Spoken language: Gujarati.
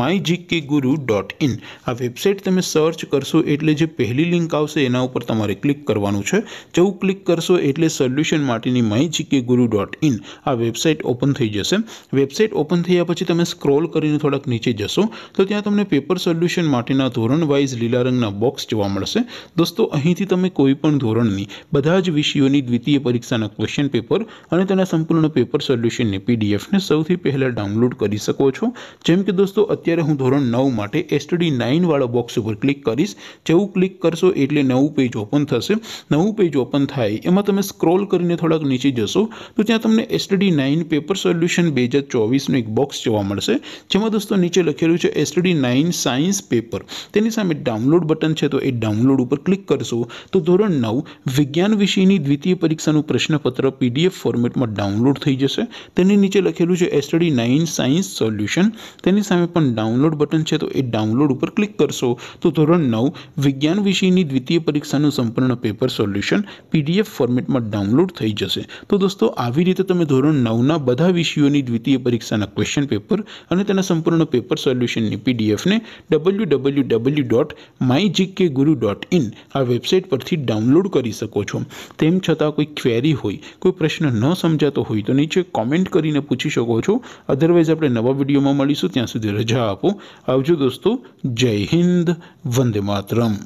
mygkguru.in આ વેબસાઈટ તમે સર્ચ કરશો એટલે જે પહેલી લિંક આવશે એના ઉપર તમારે ક્લિક કરવાનું છે જેઉ ક્લિક કરશો એટલે સોલ્યુશન માટેની mygkguru.in આ વેબસાઈટ ઓપન થઈ જશે વેબસાઈટ ઓપન થઈયા પછી તમે સ્ક્રોલ કરીને થોડક નીચે જશો તો ત્યાં તમને પેપર સોલ્યુશન માટેના ધોરણ વાઇઝ લીલા રંગના બોક્સ જોવા મળશે દોસ્તો અહીંથી તમે કોઈ પણ ધોરણની બધા જ વિષયોની દ્વિતીય પરીક્ષાના ક્વેશ્ચન પેપર અને તેના સંપૂર્ણનો પેપર સોલ્યુશન ને PDF ને સૌથી પહેલા ડાઉનલોડ કરી શકો છો જેમ કે દોસ્તો ત્યારે હું ધોરણ 9 માટે STD 9 વાળો બોક્સ ઉપર ક્લિક કરશો જેવું ક્લિક કરશો એટલે નવું પેજ ઓપન થશે નવું પેજ ઓપન થાય એમાં તમે સ્ક્રોલ કરીને થોડક નીચે જશો તો ત્યાં તમને STD 9 પેપર સોલ્યુશન 2024 નો એક બોક્સ જોવા મળશે જેમાં દોસ્તો નીચે લખેલું છે STD 9 સાયન્સ પેપર તેની સામે ડાઉનલોડ બટન છે તો એ ડાઉનલોડ ઉપર ક્લિક કરશો તો ધોરણ 9 વિજ્ઞાન વિષયની દ્વિતીય પરીક્ષાનું પ્રશ્નપત્ર PDF ફોર્મેટમાં ડાઉનલોડ થઈ જશે તેની નીચે લખેલું છે STD 9 સાયન્સ સોલ્યુશન તેની સામે ડાઉનલોડ બટન છે તો એ ડાઉનલોડ ઉપર ક્લિક કરશો તો ધોરણ 9 વિજ્ઞાન વિષયની દ્વિતીય પરીક્ષાનું સંપૂર્ણ પેપર સોલ્યુશન પીડીએફ ફોર્મેટમાં ડાઉનલોડ થઈ જશે તો દોસ્તો આવી રીતે તમે ધોરણ 9 ના બધા વિષયોની દ્વિતીય પરીક્ષાના ક્વેશ્ચન પેપર અને તેના સંપૂર્ણ પેપર સોલ્યુશનની પીડીએફ ને www.mygkguru.in આ વેબસાઈટ પરથી ડાઉનલોડ કરી શકો છો તેમ છતાં કોઈ ક્વેરી હોય કોઈ પ્રશ્ન ન સમજતો હોય તો નીચે કમેન્ટ કરીને પૂછી શકો છો અધરવાઇઝ આપણે નવા વિડિયોમાં મળીશું ત્યાં સુધી રહેજો झा आपो दोस्तों जय हिंद वंदे मातरम